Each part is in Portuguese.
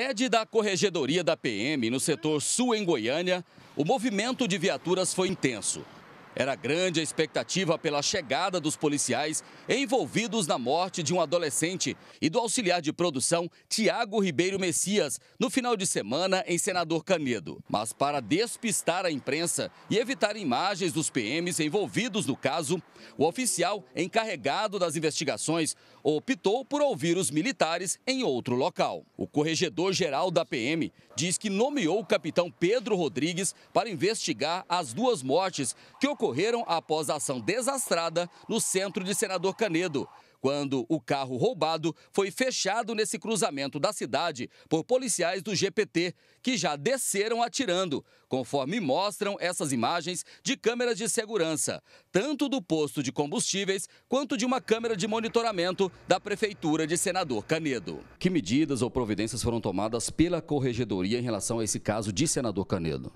Sede da Corregedoria da PM no setor sul em Goiânia, o movimento de viaturas foi intenso. Era grande a expectativa pela chegada dos policiais envolvidos na morte de um adolescente e do auxiliar de produção Tiago Ribeiro Messias no final de semana em Senador Canedo. Mas para despistar a imprensa e evitar imagens dos PMs envolvidos no caso, o oficial encarregado das investigações optou por ouvir os militares em outro local. O corregedor-geral da PM diz que nomeou o capitão Pedro Rodrigues para investigar as duas mortes que ocorreram ocorreram após a ação desastrada no centro de Senador Canedo, quando o carro roubado foi fechado nesse cruzamento da cidade por policiais do GPT, que já desceram atirando, conforme mostram essas imagens de câmeras de segurança, tanto do posto de combustíveis quanto de uma câmera de monitoramento da Prefeitura de Senador Canedo. Que medidas ou providências foram tomadas pela Corregedoria em relação a esse caso de Senador Canedo?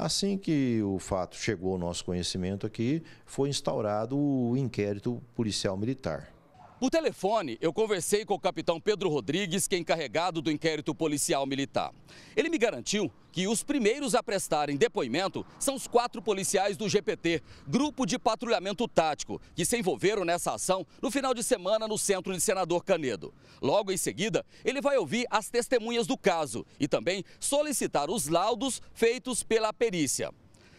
Assim que o fato chegou ao nosso conhecimento aqui, foi instaurado o inquérito policial militar. Por telefone, eu conversei com o capitão Pedro Rodrigues, que é encarregado do inquérito policial militar. Ele me garantiu que os primeiros a prestarem depoimento são os quatro policiais do GPT, Grupo de Patrulhamento Tático, que se envolveram nessa ação no final de semana no centro de Senador Canedo. Logo em seguida, ele vai ouvir as testemunhas do caso e também solicitar os laudos feitos pela perícia.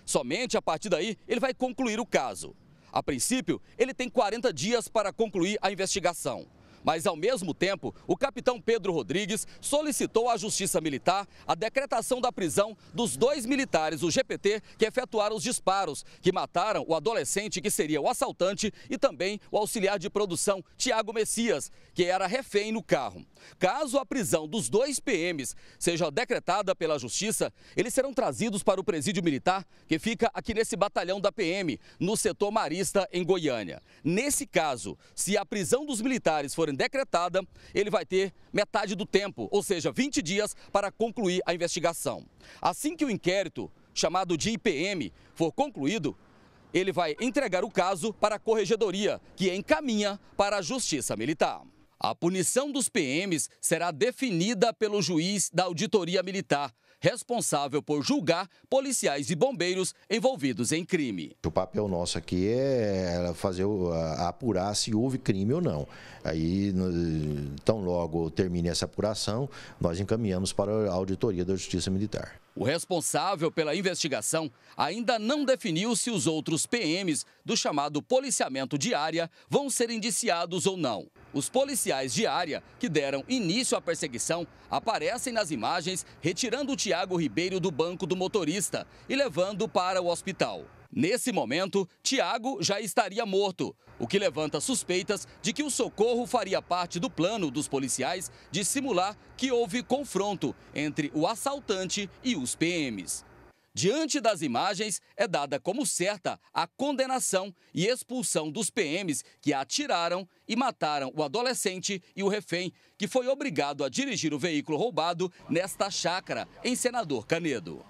Somente a partir daí ele vai concluir o caso. A princípio, ele tem 40 dias para concluir a investigação. Mas, ao mesmo tempo, o capitão Pedro Rodrigues solicitou à Justiça Militar a decretação da prisão dos dois militares, o GPT, que efetuaram os disparos, que mataram o adolescente que seria o assaltante e também o auxiliar de produção, Tiago Messias, que era refém no carro. Caso a prisão dos dois PMs seja decretada pela Justiça, eles serão trazidos para o presídio militar, que fica aqui nesse batalhão da PM, no setor marista, em Goiânia. Nesse caso, se a prisão dos militares for forem decretada, ele vai ter metade do tempo, ou seja, 20 dias para concluir a investigação. Assim que o inquérito, chamado de IPM, for concluído, ele vai entregar o caso para a corregedoria, que encaminha para a Justiça Militar. A punição dos PMs será definida pelo juiz da Auditoria Militar, responsável por julgar policiais e bombeiros envolvidos em crime. O papel nosso aqui é, é fazer apurar se houve crime ou não. Aí, tão logo termine essa apuração, nós encaminhamos para a auditoria da Justiça Militar. O responsável pela investigação ainda não definiu se os outros PMs do chamado policiamento de área vão ser indiciados ou não. Os policiais de área que deram início à perseguição aparecem nas imagens retirando o Tiago Ribeiro do banco do motorista e levando para o hospital. Nesse momento, Tiago já estaria morto, o que levanta suspeitas de que o socorro faria parte do plano dos policiais de simular que houve confronto entre o assaltante e os PMs. Diante das imagens, é dada como certa a condenação e expulsão dos PMs que atiraram e mataram o adolescente e o refém, que foi obrigado a dirigir o veículo roubado nesta chácara em Senador Canedo.